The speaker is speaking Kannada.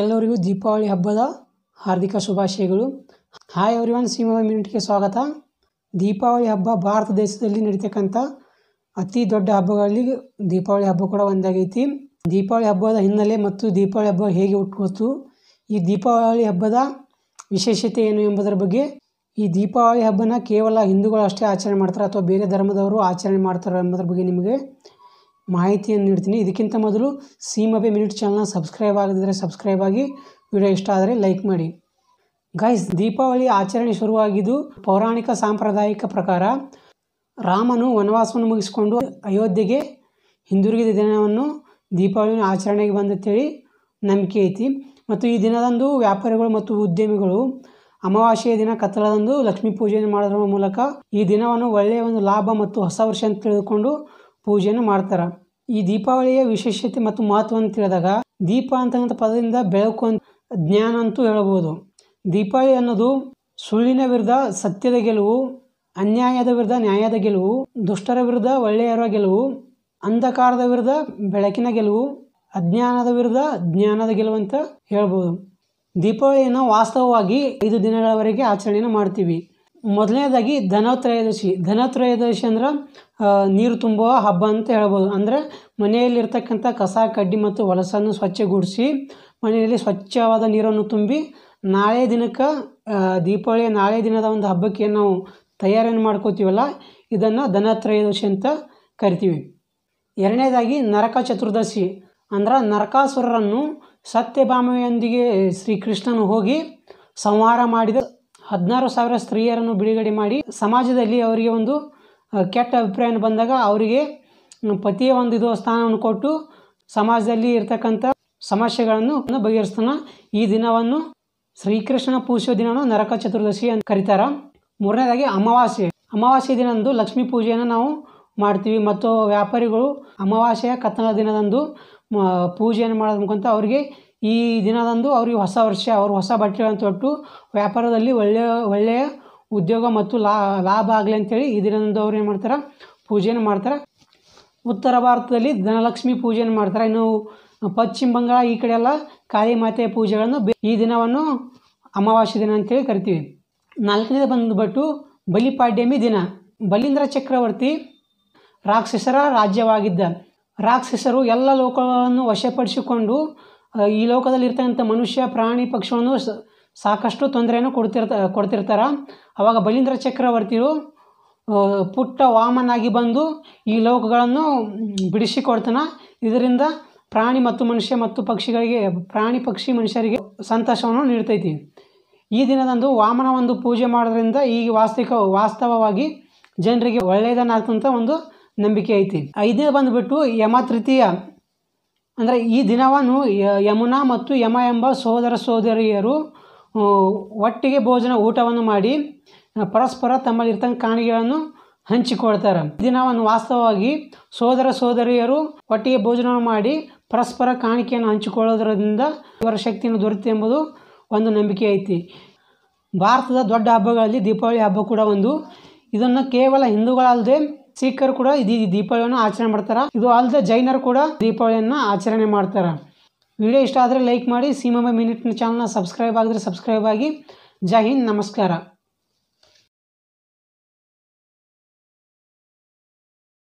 ಎಲ್ಲರಿಗೂ ದೀಪಾವಳಿ ಹಬ್ಬದ ಹಾರ್ದಿಕ ಶುಭಾಶಯಗಳು ಹಾಯ್ ಅವರಿ ಒನ್ ಸಿನಿಮಾ ಮಿನಿಟ್ಗೆ ಸ್ವಾಗತ ದೀಪಾವಳಿ ಹಬ್ಬ ಭಾರತ ದೇಶದಲ್ಲಿ ನಡೀತಕ್ಕಂಥ ಅತಿ ದೊಡ್ಡ ಹಬ್ಬಗಳಲ್ಲಿ ದೀಪಾವಳಿ ಹಬ್ಬ ಕೂಡ ಒಂದಾಗೈತಿ ದೀಪಾವಳಿ ಹಬ್ಬದ ಹಿನ್ನೆಲೆ ಮತ್ತು ದೀಪಾವಳಿ ಹಬ್ಬ ಹೇಗೆ ಹುಟ್ಟುಕೊತು ಈ ದೀಪಾವಳಿ ಹಬ್ಬದ ವಿಶೇಷತೆ ಏನು ಎಂಬುದರ ಬಗ್ಗೆ ಈ ದೀಪಾವಳಿ ಹಬ್ಬನ ಕೇವಲ ಹಿಂದೂಗಳು ಅಷ್ಟೇ ಆಚರಣೆ ಮಾಡ್ತಾರೆ ಅಥವಾ ಬೇರೆ ಧರ್ಮದವರು ಆಚರಣೆ ಮಾಡ್ತಾರೆ ಎಂಬುದರ ಬಗ್ಗೆ ನಿಮಗೆ ಮಾಹಿತಿಯನ್ನು ನೀಡ್ತೀನಿ ಇದಕ್ಕಿಂತ ಮೊದಲು ಸೀಮಾ ಮಿನಿಟ್ ಚಾನಲ್ನ ಸಬ್ಸ್ಕ್ರೈಬ್ ಆಗದಿದ್ದರೆ ಸಬ್ಸ್ಕ್ರೈಬ್ ಆಗಿ ವಿಡಿಯೋ ಇಷ್ಟ ಆದರೆ ಲೈಕ್ ಮಾಡಿ ಗೈಸ್ ದೀಪಾವಳಿ ಆಚರಣೆ ಶುರುವಾಗಿದ್ದು ಪೌರಾಣಿಕ ಸಾಂಪ್ರದಾಯಿಕ ಪ್ರಕಾರ ರಾಮನು ವನವಾಸವನ್ನು ಮುಗಿಸಿಕೊಂಡು ಅಯೋಧ್ಯೆಗೆ ಹಿಂದಿರುಗಿದ ದಿನವನ್ನು ದೀಪಾವಳಿಯ ಆಚರಣೆಗೆ ಬಂದಂತೇಳಿ ನಂಬಿಕೆ ಐತಿ ಮತ್ತು ಈ ದಿನದಂದು ವ್ಯಾಪಾರಿಗಳು ಮತ್ತು ಉದ್ಯಮಿಗಳು ಅಮಾವಾಸ್ಯೆಯ ದಿನ ಕತ್ತಲದಂದು ಲಕ್ಷ್ಮೀ ಪೂಜೆಯನ್ನು ಮಾಡೋದ್ರ ಮೂಲಕ ಈ ದಿನವನ್ನು ಒಳ್ಳೆಯ ಒಂದು ಲಾಭ ಮತ್ತು ಹೊಸ ವರ್ಷ ಅಂತ ತಿಳಿದುಕೊಂಡು ಪೂಜೆಯನ್ನು ಮಾಡ್ತಾರ ಈ ದೀಪಾವಳಿಯ ವಿಶೇಷತೆ ಮತ್ತು ಮಹತ್ವ ಅಂತ ತಿಳಿದಾಗ ದೀಪ ಅಂತಕ್ಕಂಥ ಪದದಿಂದ ಬೆಳಕು ಅಂತ ಜ್ಞಾನ ಅಂತೂ ಹೇಳಬಹುದು ದೀಪಾವಳಿ ಅನ್ನೋದು ಸುಳ್ಳಿನ ವಿರುದ್ಧ ಸತ್ಯದ ಗೆಲುವು ಅನ್ಯಾಯದ ವಿರುದ್ಧ ನ್ಯಾಯದ ಗೆಲುವು ದುಷ್ಟರ ವಿರುದ್ಧ ಒಳ್ಳೆಯರ ಗೆಲುವು ಅಂಧಕಾರದ ವಿರುದ್ಧ ಬೆಳಕಿನ ಗೆಲುವು ಅಜ್ಞಾನದ ವಿರುದ್ಧ ಜ್ಞಾನದ ಗೆಲುವು ಅಂತ ಹೇಳ್ಬೋದು ದೀಪಾವಳಿಯನ್ನು ವಾಸ್ತವವಾಗಿ ಐದು ದಿನಗಳವರೆಗೆ ಆಚರಣೆಯನ್ನು ಮಾಡ್ತೀವಿ ಮೊದಲನೇದಾಗಿ ಧನತ್ರಯೋದಶಿ ಧನತ್ರಯೋದಶಿ ಅಂದ್ರೆ ನೀರು ತುಂಬುವ ಹಬ್ಬ ಅಂತ ಹೇಳ್ಬೋದು ಅಂದರೆ ಮನೆಯಲ್ಲಿರ್ತಕ್ಕಂಥ ಕಸ ಕಡ್ಡಿ ಮತ್ತು ಹೊಲಸನ್ನು ಸ್ವಚ್ಛಗೂಡಿಸಿ ಮನೆಯಲ್ಲಿ ಸ್ವಚ್ಛವಾದ ನೀರನ್ನು ತುಂಬಿ ನಾಳೆ ದಿನಕ್ಕೆ ದೀಪಾವಳಿಯ ನಾಳೆ ದಿನದ ಒಂದು ಹಬ್ಬಕ್ಕೆ ನಾವು ತಯಾರಿಯನ್ನು ಮಾಡ್ಕೋತೀವಲ್ಲ ಇದನ್ನು ಧನತ್ರಯೋದಶಿ ಅಂತ ಕರಿತೀವಿ ಎರಡನೇದಾಗಿ ನರಕ ಚತುರ್ದಶಿ ಅಂದ್ರೆ ನರಕಾಸುರರನ್ನು ಸತ್ಯಭಾಮೆಯೊಂದಿಗೆ ಶ್ರೀಕೃಷ್ಣನು ಹೋಗಿ ಸಂಹಾರ ಮಾಡಿದ ಹದಿನಾರು ಸಾವಿರ ಸ್ತ್ರೀಯರನ್ನು ಬಿಡುಗಡೆ ಮಾಡಿ ಸಮಾಜದಲ್ಲಿ ಅವರಿಗೆ ಒಂದು ಕೆಟ್ಟ ಅಭಿಪ್ರಾಯನ ಬಂದಾಗ ಅವರಿಗೆ ಪತಿಯ ಒಂದು ಇದು ಸ್ಥಾನವನ್ನು ಕೊಟ್ಟು ಸಮಾಜದಲ್ಲಿ ಇರ್ತಕ್ಕಂಥ ಸಮಸ್ಯೆಗಳನ್ನು ಬಗೆಹರಿಸ್ತಾನ ಈ ದಿನವನ್ನು ಶ್ರೀಕೃಷ್ಣ ಪೂಜೆಯ ದಿನವನ್ನು ನರಕ ಚತುರ್ದಶಿ ಅಂತ ಕರೀತಾರ ಮೂರನೇದಾಗಿ ಅಮಾವಾಸ್ಯೆ ಅಮಾವಾಸ್ಯೆ ದಿನದಂದು ಲಕ್ಷ್ಮೀ ಪೂಜೆಯನ್ನು ನಾವು ಮಾಡ್ತೀವಿ ಮತ್ತು ವ್ಯಾಪಾರಿಗಳು ಅಮಾವಾಸ್ಯೆಯ ಕತ್ತಲ ದಿನದಂದು ಪೂಜೆಯನ್ನು ಮಾಡೋದು ಮುಖಾಂತರ ಅವರಿಗೆ ಈ ದಿನದಂದು ಅವರಿಗೆ ಹೊಸ ವರ್ಷ ಅವರು ಹೊಸ ಬಟ್ಟೆಗಳನ್ನು ತೊಟ್ಟು ವ್ಯಾಪಾರದಲ್ಲಿ ಒಳ್ಳೆಯ ಒಳ್ಳೆಯ ಉದ್ಯೋಗ ಮತ್ತು ಲಾ ಲಾಭ ಆಗಲಿ ಅಂತೇಳಿ ಈ ದಿನದಂದು ಅವ್ರು ಏನು ಮಾಡ್ತಾರೆ ಪೂಜೆಯನ್ನು ಮಾಡ್ತಾರೆ ಉತ್ತರ ಭಾರತದಲ್ಲಿ ಧನಲಕ್ಷ್ಮಿ ಪೂಜೆಯನ್ನು ಮಾಡ್ತಾರೆ ಇನ್ನು ಪಶ್ಚಿಮ ಬಂಗಾಳ ಈ ಕಡೆ ಎಲ್ಲ ಕಾಳಿ ಮಾತೆಯ ಪೂಜೆಗಳನ್ನು ಈ ದಿನವನ್ನು ಅಮಾವಾಸ್ಯ ದಿನ ಅಂತೇಳಿ ಕರಿತೀವಿ ನಾಲ್ಕನೇದು ಬಂದುಬಿಟ್ಟು ಬಲಿಪಾಡ್ಯಮಿ ದಿನ ಬಲೀಂದ್ರ ಚಕ್ರವರ್ತಿ ರಾಕ್ಷಸರ ರಾಜ್ಯವಾಗಿದ್ದ ರಾಕ್ಷಸರು ಎಲ್ಲ ಲೋಕಗಳನ್ನು ವಶಪಡಿಸಿಕೊಂಡು ಈ ಲೋಕದಲ್ಲಿ ಇರ್ತಕ್ಕಂಥ ಮನುಷ್ಯ ಪ್ರಾಣಿ ಪಕ್ಷಿಗಳನ್ನು ಸಾಕಷ್ಟು ತೊಂದರೆಯನ್ನು ಕೊಡ್ತಿರ್ತ ಕೊಡ್ತಿರ್ತಾರೆ ಆವಾಗ ಬಲೀಂದ್ರ ಚಕ್ರವರ್ತಿಯು ಪುಟ್ಟ ವಾಮನಾಗಿ ಬಂದು ಈ ಲೋಕಗಳನ್ನು ಬಿಡಿಸಿಕೊಡ್ತಾನೆ ಇದರಿಂದ ಪ್ರಾಣಿ ಮತ್ತು ಮನುಷ್ಯ ಮತ್ತು ಪಕ್ಷಿಗಳಿಗೆ ಪ್ರಾಣಿ ಪಕ್ಷಿ ಮನುಷ್ಯರಿಗೆ ಸಂತೋಷವನ್ನು ನೀಡ್ತೈತಿ ಈ ದಿನದಂದು ವಾಮನ ಒಂದು ಪೂಜೆ ಮಾಡೋದ್ರಿಂದ ಈ ವಾಸ್ತವಿಕ ವಾಸ್ತವವಾಗಿ ಜನರಿಗೆ ಒಳ್ಳೆಯದನ್ನಾಗ್ತಂಥ ಒಂದು ನಂಬಿಕೆ ಐತಿ ಐದೇ ಬಂದುಬಿಟ್ಟು ಯಮ ತೃತೀಯ ಅಂದರೆ ಈ ದಿನವನ್ನು ಯಮುನಾ ಮತ್ತು ಯಮ ಎಂಬ ಸೋದರ ಸೋದರಿಯರು ಒಟ್ಟಿಗೆ ಭೋಜನ ಊಟವನ್ನು ಮಾಡಿ ಪರಸ್ಪರ ತಮ್ಮಲ್ಲಿರ್ತಂಗ ಕಾಣಿಕೆಗಳನ್ನು ಹಂಚಿಕೊಳ್ತಾರೆ ದಿನವನ್ನು ವಾಸ್ತವವಾಗಿ ಸೋದರ ಸೋದರಿಯರು ಒಟ್ಟಿಗೆ ಭೋಜನ ಮಾಡಿ ಪರಸ್ಪರ ಕಾಣಿಕೆಯನ್ನು ಹಂಚಿಕೊಳ್ಳೋದ್ರಿಂದ ಇವರ ಶಕ್ತಿಯನ್ನು ದೊರೆಯುತ್ತೆ ಎಂಬುದು ಒಂದು ನಂಬಿಕೆ ಐತಿ ಭಾರತದ ದೊಡ್ಡ ಹಬ್ಬಗಳಲ್ಲಿ ದೀಪಾವಳಿ ಹಬ್ಬ ಕೂಡ ಒಂದು ಇದನ್ನು ಕೇವಲ ಹಿಂದೂಗಳಲ್ಲದೆ ಸಿಖರ್ ಕೂಡ ಇದೀ ದೀಪಾವಳಿಯನ್ನು ಆಚರಣೆ ಮಾಡ್ತಾರೆ ಇದು ಅಲ್ಲದೆ ಜೈನರು ಕೂಡ ದೀಪಾವಳಿಯನ್ನ ಆಚರಣೆ ಮಾಡ್ತಾರೆ ವಿಡಿಯೋ ಇಷ್ಟ ಆದರೆ ಲೈಕ್ ಮಾಡಿ ಮಿನಿಟ್ ಮಿನಿಟ್ನ ಚಾನಲ್ನ ಸಬ್ಸ್ಕ್ರೈಬ್ ಆಗಿದ್ರೆ ಸಬ್ಸ್ಕ್ರೈಬ್ ಆಗಿ ಜೈ ಹಿಂದ್ ನಮಸ್ಕಾರ